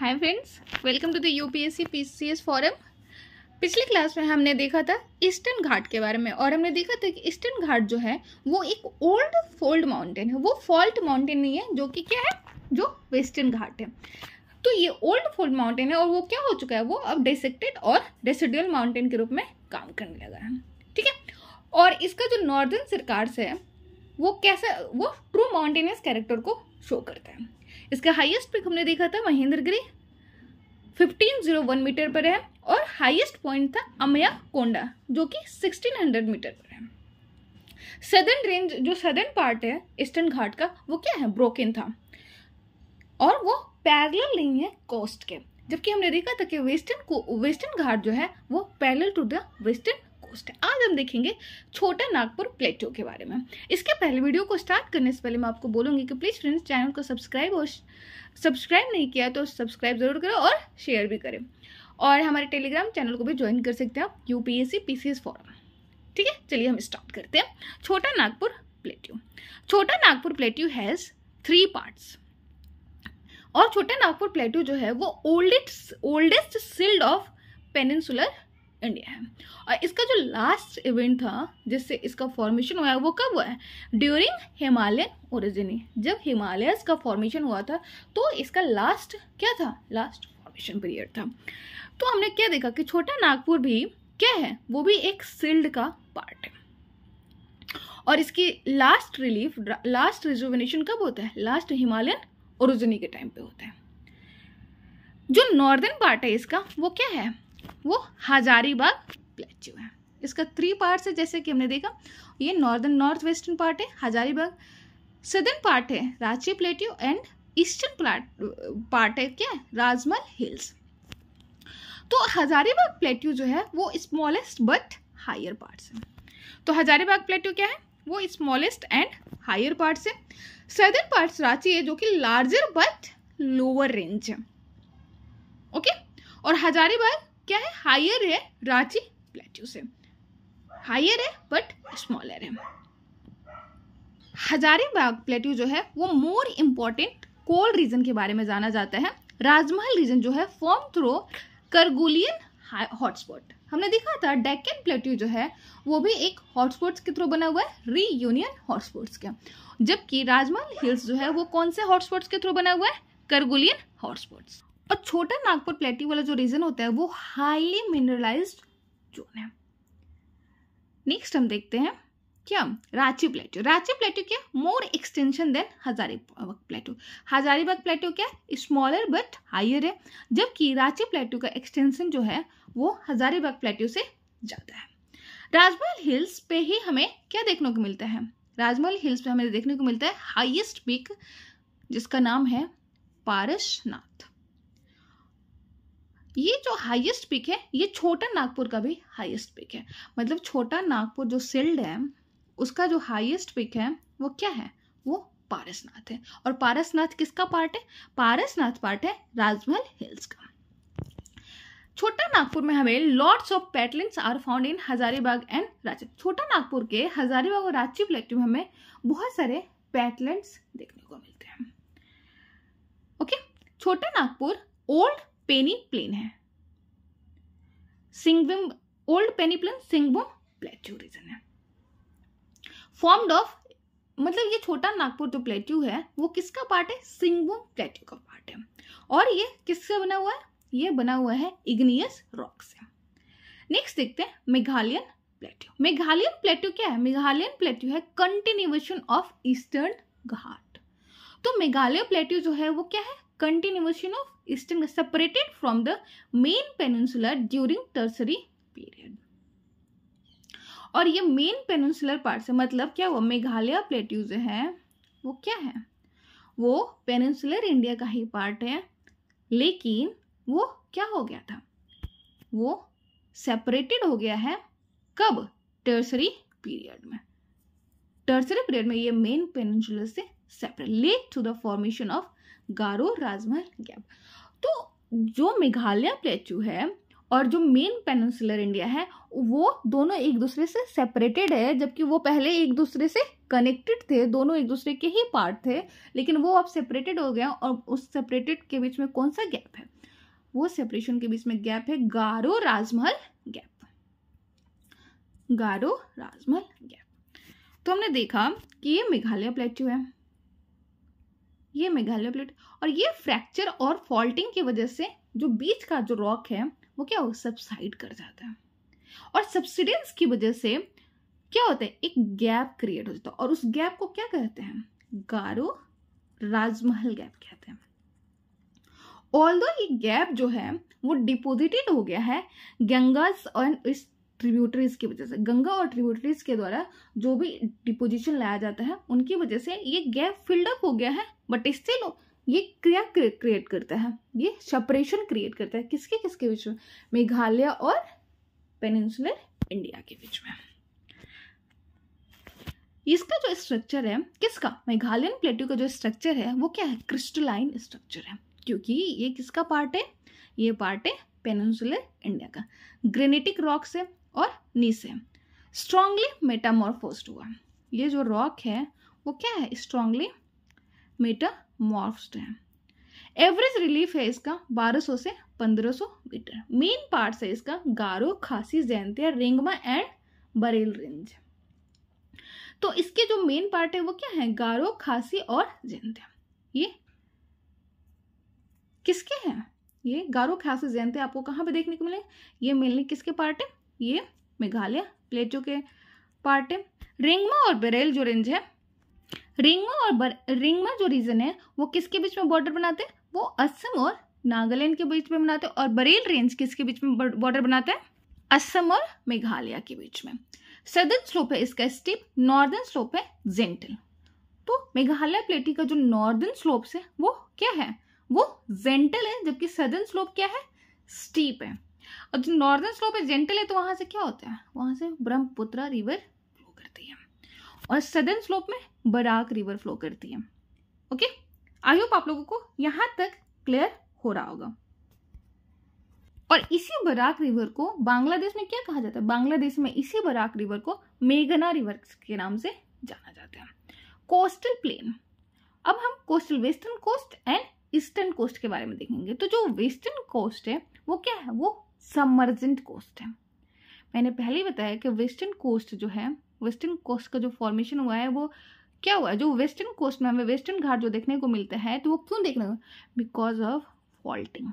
Hi friends welcome to the UPSC PCS forum पिछली class में हमने देखा था ईस्टर्न घाट के बारे में और हमने देखा था कि ईस्टर्न घाट जो है वो एक ओल्ड फोल्ड माउंटेन है वो फॉल्ट माउंटेन नहीं है जो कि क्या है जो वेस्टर्न घाट है तो ये ओल्ड फोल्ड माउंटेन है और वो क्या हो चुका है वो अब डेसेक्टेड और डेसिडल माउंटेन के रूप में काम करने लगा है ठीक है और इसका जो नॉर्दर्न सरकार से है वो कैसा वो ट्रू माउंटेनियस कैरेक्टर को शो करता है इसका हाईएस्ट पिक हमने देखा था महेंद्रगिरी 1501 मीटर पर है और हाईएस्ट पॉइंट था अमया कोंडा जो कि 1600 मीटर पर है सदर्न रेंज जो सदर्न पार्ट है ईस्टर्न घाट का वो क्या है ब्रोकन था और वो पैरल नहीं है कोस्ट के जबकि हमने देखा था कि वेस्टर्न को वेस्टर्न घाट जो है वो parallel to the western coast है आज हम देखेंगे छोटा नागपुर प्लेटो के बारे में इसके पहले वीडियो को स्टार्ट करने से पहले मैं आपको बोलूंगी कि प्लीज़ फ्रेंड्स चैनल को सब्सक्राइब और सब्सक्राइब नहीं किया तो सब्सक्राइब ज़रूर करो और शेयर भी करें और हमारे टेलीग्राम चैनल को भी ज्वाइन कर सकते हैं आप यू पी एस सी ठीक है चलिए हम स्टार्ट करते हैं छोटा Nagpur plateau Chota Nagpur plateau has three parts और छोटा नागपुर प्लेट्यू जो है वो oldest oldest shield of peninsular India है और इसका जो लास्ट इवेंट था जिससे इसका फॉर्मेशन हुआ है वो कब हुआ है ड्यूरिंग हिमालयन ओरिजिनी जब हिमालयस का फॉर्मेशन हुआ था तो इसका लास्ट क्या था लास्ट फॉर्मेशन पीरियड था तो हमने क्या देखा कि छोटा नागपुर भी क्या है वो भी एक सिल्ड का पार्ट है और इसकी लास्ट रिलीफ लास्ट रिजुविनेशन कब होता है लास्ट हिमालयन ओरिजिनी के टाइम पे होता है जो नॉर्दर्न पार्ट है इसका वो क्या है वो हजारीबाग प्लेट्यू है इसका थ्री पार्ट्स है जैसे कि हमने देखा ये नॉर्दर्न नॉर्थ वेस्टर्न पार्ट है हजारीबाग सदर्न पार्ट है Ranchi plateau and eastern part है क्या राजमल हिल्स तो हजारीबाग प्लेट्यू जो है वो स्मॉलेस्ट बट हायर पार्ट्स है तो हजारीबाग प्लेट्यू क्या है वो स्मॉलेस्ट एंड हायर पार्ट्स है सदर्न पार्ट्स रांची है जो कि लार्जर बट लोअर रेंज है ओके और हजारीबाग क्या है हायर है रांची प्लेट्यू से हायर है बट स्मॉलर है हजारीबाग प्लेट्यू जो है वो मोर इम्पॉर्टेंट कोल रीजन के बारे में जाना जाता है राजमहल रीजन जो है फॉर्म थ्रो करगुलियन हॉटस्पॉट हमने देखा था डेक्कन प्लेट्यू जो है वो भी एक हॉटस्पॉट्स के थ्रू बना हुआ है री यूनियन हॉटस्पॉट्स के जबकि राजमहल हिल्स जो है वो कौन से हॉटस्पॉट्स के थ्रू बना हुआ है करगुलियन हॉटस्पॉट्स और छोटा नागपुर प्लेटी वाला जो रीजन होता है वो हाईली मिनरलाइज जोन है नेक्स्ट हम देखते हैं क्या रांची प्लेट्यू रांची प्लेट्यू क्या more extension than Hazaribagh plateau Hazaribagh plateau क्या स्मॉलर बट हाइयर है जबकि रांची प्लेट्यू का एक्सटेंशन जो है वो हजारीबाग प्लेट्यू से ज़्यादा है राजमहल हिल्स पे ही हमें क्या देखने को मिलता है राजमहल हिल्स पे हमें देखने को मिलता है हाइएस्ट पीक जिसका नाम है पारसनाथ ये जो हाईएस्ट पिक है ये छोटा नागपुर का भी हाईएस्ट पिक है मतलब छोटा नागपुर जो सिल्ड है उसका जो हाईएस्ट पिक है वो क्या है वो पारसनाथ है और पारसनाथ किसका पार्ट है पारसनाथ पार्ट है राजमहल हिल्स का छोटा नागपुर में हमें lords of petlings are found in Hazaribagh and Ranchi Chota Nagpur के हजारीबाग और रांची प्लेटू में हमें बहुत सारे पैटलैंड देखने को मिलते हैं ओके छोटा नागपुर ओल्ड पेनी प्लेन है Singhbhum old peneplain Singhbhum plateau region है फॉर्म्ड ऑफ मतलब ये छोटा नागपुर जो प्लेट्यू है वो किसका पार्ट है सिंगबोम प्लेट्यू का पार्ट है और ये किससे बना हुआ है ये बना हुआ है इग्नियस रॉक से नेक्स्ट देखते हैं मेघालयन प्लेट्यू मेघालयन प्लेट्यू क्या है मेघालयन प्लेट्यू है कंटिन्यूएशन ऑफ ईस्टर्न घाट तो मेघालय प्लेट्यू जो है वो क्या है continuation of eastern separated from the main peninsula during tertiary period और ये मेन पेनसुलर पार्ट से मतलब क्या हुआ मेघालय प्लेट्यू जो है वो क्या है वो पेनसुलर इंडिया का ही पार्ट है लेकिन वो क्या हो गया था वो सेपरेटेड हो गया है कब टर्सरी पीरियड में टर्सरी पीरियड में ये मेन पेनसुलर से separate led to the formation of Garo Rajmahal gap तो जो मेघालय प्लेचू है और जो मेन पेनसुलर इंडिया है वो दोनों एक दूसरे से सेपरेटेड है जबकि वो पहले एक दूसरे से कनेक्टेड थे दोनों एक दूसरे के ही पार्ट थे लेकिन वो अब सेपरेटेड हो गया और उस सेपरेटेड के बीच में कौन सा गैप है वो सेपरेशन के बीच में गैप है गारो राजमहल गैप गारो राजमहल गैप तो हमने देखा कि ये मेघालय प्लेट्यू है ये मेघालय प्लेट और ये फ्रैक्चर और फॉल्टिंग की वजह से जो बीच का जो रॉक है वो क्या हो सबसाइड कर जाता है और सब्सिडेंस की वजह से क्या होता है एक गैप क्रिएट हो जाता है और उस गैप को क्या कहते हैं गारो राजमहल गैप कहते हैं ऑल ये गैप जो है वो डिपोजिटेड हो गया है गंगाज और इस ट्रिब्यूटरीज की वजह से गंगा और ट्रिब्यूटरीज के द्वारा जो भी डिपोजिशन लाया जाता है उनकी वजह से ये गैप फिल्डअप हो गया है बट स्टिल ये क्रिया क्रिएट करता है ये सेपरेशन क्रिएट करता है किसके किसके बीच में मेघालय और पेनिनसुलर इंडिया के बीच में इसका जो स्ट्रक्चर है किसका मेघालयन प्लेट्यू का जो स्ट्रक्चर है वो क्या है क्रिस्टलाइन स्ट्रक्चर है क्योंकि ये किसका पार्ट है ये पार्ट है पेनसुलर इंडिया का ग्रेनेटिक रॉक्स है और नीचे स्ट्रांगली मेटामॉर्फोस्ड हुआ ये जो रॉक है वो क्या है स्ट्रांगली मेटामॉर्फ्ड है एवरेज रिलीफ है इसका 1200 से 1500 मीटर मेन पार्ट है इसका गारो खासी जैनतिया रिंगमा एंड बरेल रेंज तो इसके जो मेन पार्ट है वो क्या है गारो खासी और जैनतिया ये किसके हैं ये गारो खासी जैनते आपको कहाँ पे देखने को मिलेंगे ये मिलने किसके पार्ट है ये मेघालय प्लेटो के पार्ट है रिंगमा और बरेल जो रेंज है रिंगमा और बर, रिंगमा जो रीजन है वो किसके बीच में बॉर्डर बनाते हैं वो असम और नागालैंड के बीच में बनाते हैं और बरेल रेंज किसके बीच में बॉर्डर बनाते हैं असम और मेघालय के बीच में सदर्न स्लोप है इसका स्टीप नॉर्दर्न स्लोप है जेंटल तो मेघालय प्लेटी का जो नॉर्दर्न स्लोप है वो क्या है वो जेंटल है जबकि सदर्न स्लोप क्या है स्टीप है और जो नॉर्दर्न स्लोप है जेंटल है तो वहाँ से क्या होता है वहाँ से ब्रह्मपुत्र रिवर फ्लो करती है और सदर्न स्लोप में बराक रिवर फ्लो करती है ओके आई होप आप लोगों को यहाँ तक क्लियर हो रहा होगा और इसी बराक रिवर को बांग्लादेश में क्या कहा जाता है बांग्लादेश में इसी बराक रिवर को मेघना रिवर के नाम से जाना जाता है कोस्टल प्लेन अब हम coastal western coast and eastern coast के बारे में देखेंगे तो जो वेस्टर्न कोस्ट है वो क्या है वो सबमर्जेंट कोस्ट है मैंने पहले ही बताया कि वेस्टर्न कोस्ट जो है वेस्टर्न कोस्ट का जो फॉर्मेशन हुआ है वो क्या हुआ है जो वेस्टर्न कोस्ट में हमें वेस्टर्न घाट जो देखने को मिलता है तो वो क्यों देखने को बिकॉज ऑफ फॉल्टिंग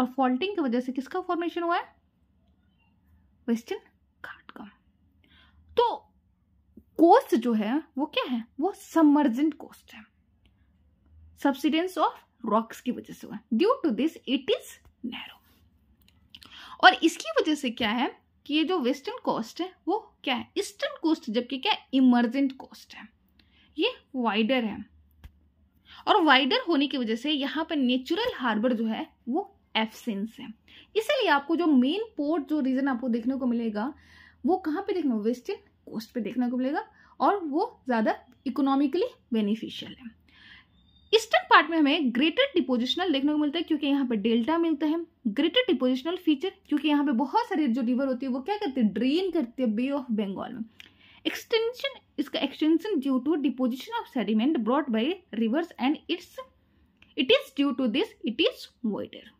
और फॉल्टिंग की वजह से किसका फॉर्मेशन हुआ है वेस्टर्न घाट का तो कोस्ट जो है वो क्या है वो सबमर्जेंट कोस्ट है सब्सिडेंस ऑफ रॉक्स की वजह से हुआ due to this it is narrow और इसकी वजह से क्या है कि ये जो वेस्टर्न कोस्ट है वो क्या है ईस्टर्न कोस्ट जबकि क्या है कोस्ट है ये वाइडर है और वाइडर होने की वजह से यहाँ पर नेचुरल हार्बर जो है वो एफसेंस है इसीलिए आपको जो मेन पोर्ट जो रीजन आपको देखने को मिलेगा वो कहाँ पे देखना वेस्टर्न कोस्ट पे देखने को मिलेगा और वो ज़्यादा इकोनॉमिकली बेनिफिशियल है ईस्टर्न पार्ट में हमें ग्रेटर डिपोजिशनल देखने को मिलता है क्योंकि यहाँ पे डेल्टा मिलता है ग्रेटर डिपोजिशनल फीचर क्योंकि यहाँ पे बहुत सारी जो रिवर होती है वो क्या करते हैं ड्रेन करती है बे ऑफ बंगाल में एक्सटेंशन इसका extension due to deposition of sediment brought by rivers and it's it is due to this it is wider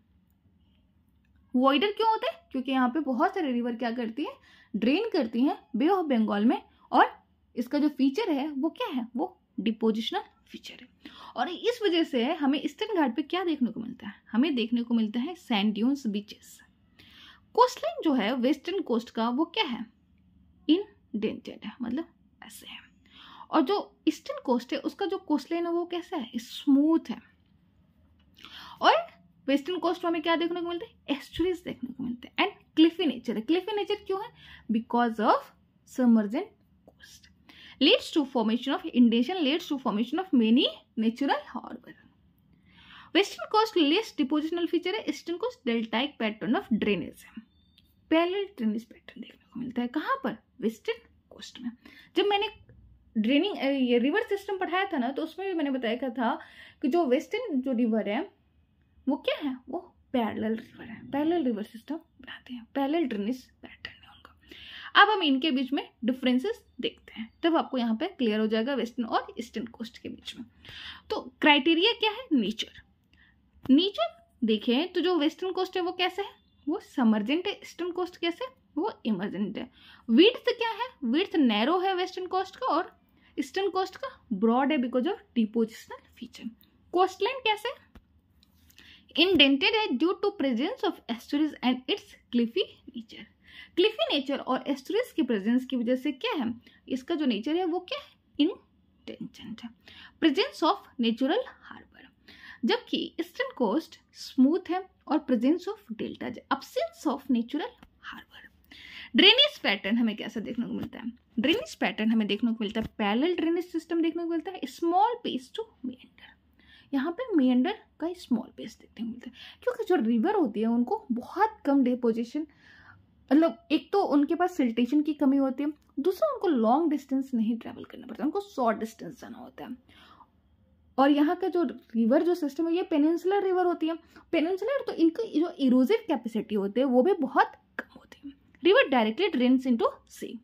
wider क्यों होता है क्योंकि यहाँ पे बहुत सारे रिवर क्या करती है ड्रेन करती हैं बे ऑफ बंगाल में और इसका जो फीचर है वो क्या है वो डिपोजिशनल फीचर है और इस वजह से हमें ईस्टर्न घाट पे क्या देखने को मिलता है हमें देखने को मिलता है सैंड्यून्स बीचेस कोस्टलाइन जो है वेस्टर्न कोस्ट का वो क्या है इन डेंटेड है मतलब ऐसे है और जो ईस्टर्न कोस्ट है उसका जो कोस्टलाइन है वो कैसा है स्मूथ है और वेस्टर्न कोस्ट में हमें क्या देखने को मिलता है एस्टरीज देखने को मिलते हैं एंड क्लिफी नेचर है क्लिफी नेचर क्यों है because of submergent coast leads to formation of inundation leads to formation of many natural harbor western coast less depositional feature है eastern coast deltaic pattern of drainage है पहले ड्रेनेज पैटर्न देखने को मिलता है कहाँ पर वेस्टर्न कोस्ट में जब मैंने ड्रेनिंग ये रिवर सिस्टम पढ़ाया था ना तो उसमें भी मैंने बताया था कि जो वेस्टर्न जो रिवर है वो क्या है वो पैरेलल रिवर है पैरेलल रिवर सिस्टम बनाते हैं पैरेलल ड्रेनेज पैटर्न अब हम इनके बीच में डिफरेंसेस देखते हैं तब तो आपको यहाँ पे क्लियर हो जाएगा वेस्टर्न और ईस्टर्न कोस्ट के बीच में तो क्राइटेरिया क्या है नेचर नेचर देखें तो जो वेस्टर्न कोस्ट है वो कैसे है वो समर्जेंट है ईस्टर्न कोस्ट कैसे वो इमर्जेंट है विड्थ क्या है विड्थ नैरो है वेस्टर्न कोस्ट का और ईस्टर्न कोस्ट का ब्रॉड है because of depositional feature coastland कैसे इनडेंटेड है due to presence of estuaries and its cliffy nature cliffy nature और एस्ट्रेस की प्रेजेंस की वजह से क्या है इसका जो नेचर है वो क्या है इंटेंजेंट है प्रेजेंस ऑफ नेचुरल हार्बर जबकि ईस्टर्न कोस्ट स्मूथ है और presence of delta absence of natural harbour drainage pattern हमें कैसा देखने को मिलता है ड्रेनेज पैटर्न हमें देखने को मिलता है पैरेलल ड्रेनेज सिस्टम देखने को मिलता है स्मॉल पेस टू मेंडर यहाँ पे मेंडर का स्मॉल पेस देखने को मिलता है क्योंकि जो रिवर होती है उनको बहुत कम डिपोजिशन मतलब एक तो उनके पास फिल्ट्रेशन की कमी होती है दूसरा उनको लॉन्ग डिस्टेंस नहीं ट्रैवल करना पड़ता उनको शॉर्ट डिस्टेंस जाना होता है और यहाँ का जो रिवर जो सिस्टम है ये पेनिनसुलर रिवर होती है पेनिनसुलर तो इनकी जो इरोजिव कैपेसिटी होती है वो भी बहुत कम होती है river directly drains into sea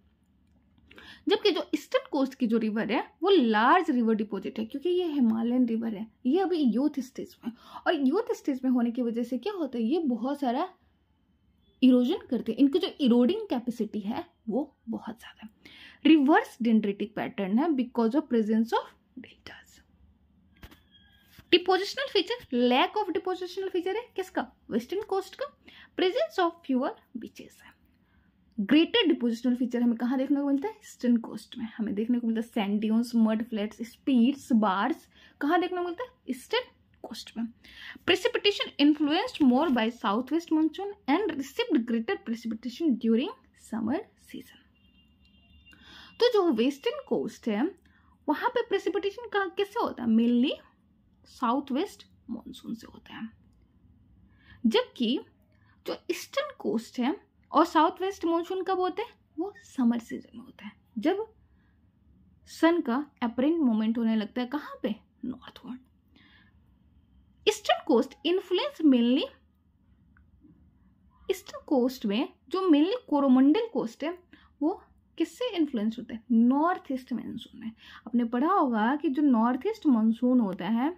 जबकि जो ईस्टर्न कोस्ट की जो रिवर है वो लार्ज रिवर डिपोजिट है क्योंकि ये हिमालयन रिवर है ये अभी यूथ स्टेज में और यूथ स्टेज में होने की वजह से क्या होता है ये बहुत सारा इरोजन करते हैं इनकी जो इरोडिंग कैपेसिटी है वो बहुत ज़्यादा रिवर्स डेंड्रेटिक पैटर्न है because of presence of deltas depositional feature lack of depositional feature है किसका वेस्टर्न कोस्ट का प्रेजेंस ऑफ फ्यूअर बीचेस है ग्रेटर डिपोजिशनल फीचर हमें कहाँ देखने को मिलता है ईस्टर्न कोस्ट में हमें देखने को मिलता है sand dunes mud flats spits bars कहाँ देखने को मिलता है ईस्टर्न कोस्ट में precipitation influenced more by south west monsoon and received greater precipitation during summer season तो जो वेस्टर्न कोस्ट है वहां पे प्रेसिपिटेशन कहा कैसे होता है मेनली साउथ वेस्ट मानसून से होता है जबकि जो ईस्टर्न कोस्ट है और साउथ वेस्ट मानसून कब होते हैं वो समर सीजन में होता है जब सन का अपरेंट मोमेंट होने लगता है कहाँ पे northward eastern coast influence mainly eastern coast में जो मेनली कोरोमंडल कोस्ट है वो किससे इन्फ्लुएंस होता है नॉर्थ ईस्ट मानसून है आपने पढ़ा होगा कि जो नॉर्थ ईस्ट मानसून होता है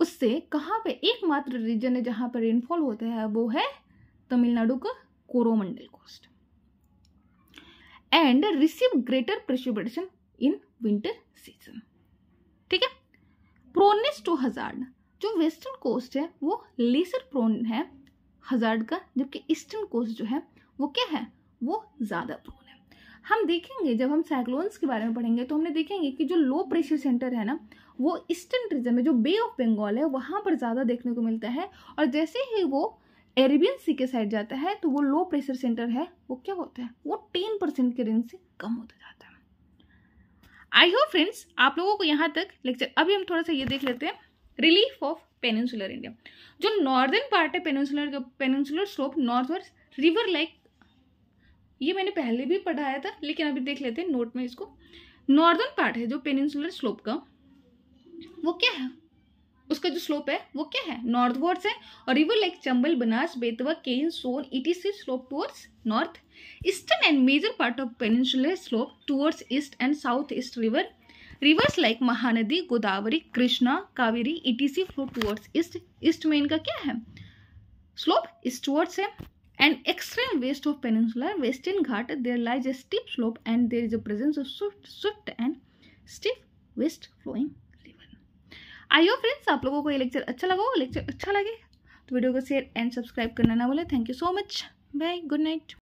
उससे कहाँ पे एकमात्र रीजन है जहाँ पर रेनफॉल होता है वो है तमिलनाडु का Coromandel coast and receive greater precipitation in winter season ठीक है प्रोनेस टू हजार्ड जो वेस्टर्न कोस्ट है वो लेसर प्रोन है हजार्ड का जबकि ईस्टर्न कोस्ट जो है वो क्या है वो ज़्यादा प्रोन है हम देखेंगे जब हम साइक्लोन्स के बारे में पढ़ेंगे तो हमने देखेंगे कि जो लो प्रेशर सेंटर है ना वो ईस्टर्न रीजन में जो बे ऑफ बंगाल है वहाँ पर ज़्यादा देखने को मिलता है और जैसे ही वो अरेबियन सी के साइड जाता है तो वो लो प्रेशर सेंटर है वो क्या होता है वो टेन परसेंट के रेंज से कम होता जाता है आई होप फ्रेंड्स आप लोगों को यहाँ तक लेक्चर अभी हम थोड़ा सा ये देख लेते हैं रिलीफ ऑफ पेनिनसुलर इंडिया जो नॉर्दर्न पार्ट है पेनिनसुलर का peninsular slope northward river like ये मैंने पहले भी पढ़ाया था लेकिन अभी देख लेते हैं नोट में इसको नॉर्दर्न पार्ट है जो पेनिनसुलर स्लोप का वो क्या है उसका जो स्लोप है वो क्या है नॉर्थवर्ड्स है और river like Chambal Banas Betwa Ken Son etc slope towards north Eastern and major part of peninsular slope towards east and southeast river. Rivers like Mahanadi, Godavari, Krishna, Kaveri, etc. flow towards east. East में इनका क्या है Slope is towards है and extreme west of peninsular western ghat there lies a steep slope and there is a presence of swift, swift and stiff west flowing river. I hope friends आप लोगों को ये lecture अच्छा लगा हो lecture अच्छा लगे तो वीडियो को शेयर एंड सब्सक्राइब करना ना भूलें thank you so much bye good night